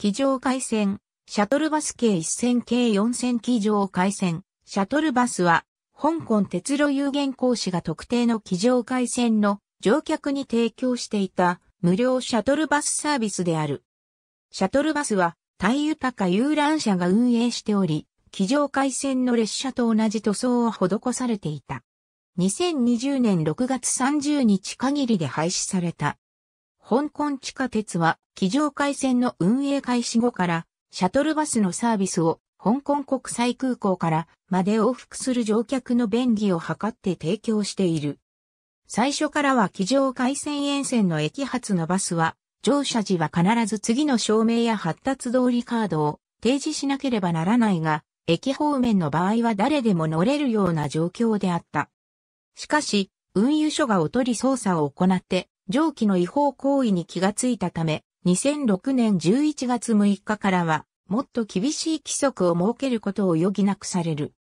機上回線、シャトルバス計1000計4000機上回線、シャトルバスは、香港鉄路有限公司が特定の機上回線の乗客に提供していた無料シャトルバスサービスである。シャトルバスは、タユ豊か遊覧車が運営しており、機上回線の列車と同じ塗装を施されていた。2020年6月30日限りで廃止された香港地下鉄は、機上回線の運営開始後から、シャトルバスのサービスを、香港国際空港からまで往復する乗客の便宜を図って提供している。最初からは機上回線沿線の駅発のバスは、乗車時は必ず次の証明や発達通りカードを提示しなければならないが、駅方面の場合は誰でも乗れるような状況であった。しかし、運輸所がおとり捜査を行って、上記の違法行為に気がついたため、2006年11月6日からは、もっと厳しい規則を設けることを余儀なくされる。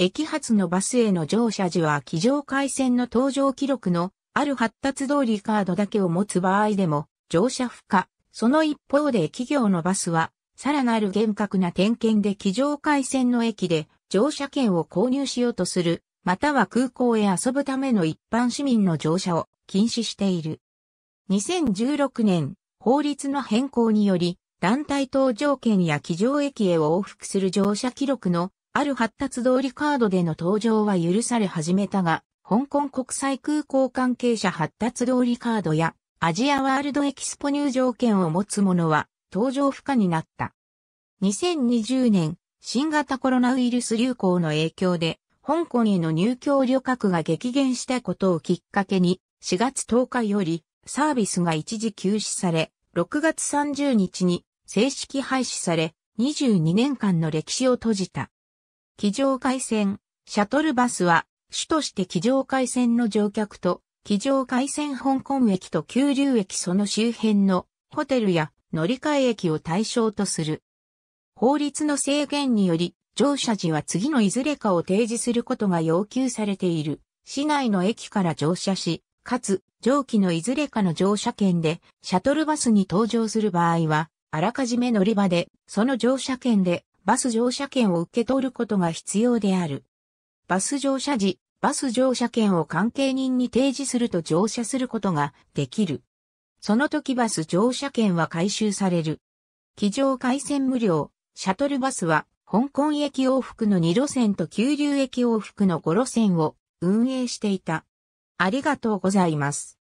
駅発のバスへの乗車時は機上回線の搭乗記録のある発達通りカードだけを持つ場合でも乗車不可。その一方で企業のバスはさらなる厳格な点検で機上回線の駅で乗車券を購入しようとする、または空港へ遊ぶための一般市民の乗車を禁止している。2016年、法律の変更により、団体搭乗券や機場駅へ往復する乗車記録のある発達通りカードでの搭乗は許され始めたが、香港国際空港関係者発達通りカードやアジアワールドエキスポ入場券を持つ者は搭乗不可になった。2020年、新型コロナウイルス流行の影響で、香港への入境旅客が激減したことをきっかけに、4月10日よりサービスが一時休止され、6月30日に正式廃止され、22年間の歴史を閉じた。機上回線、シャトルバスは、主として機上回線の乗客と、機上回線香港駅と九龍駅その周辺のホテルや乗り換え駅を対象とする。法律の制限により、乗車時は次のいずれかを提示することが要求されている。市内の駅から乗車し、かつ、上記のいずれかの乗車券で、シャトルバスに搭乗する場合は、あらかじめ乗り場で、その乗車券で、バス乗車券を受け取ることが必要である。バス乗車時、バス乗車券を関係人に提示すると乗車することができる。その時バス乗車券は回収される。機上回線無料、シャトルバスは、香港駅往復の2路線と九龍駅往復の5路線を運営していた。ありがとうございます。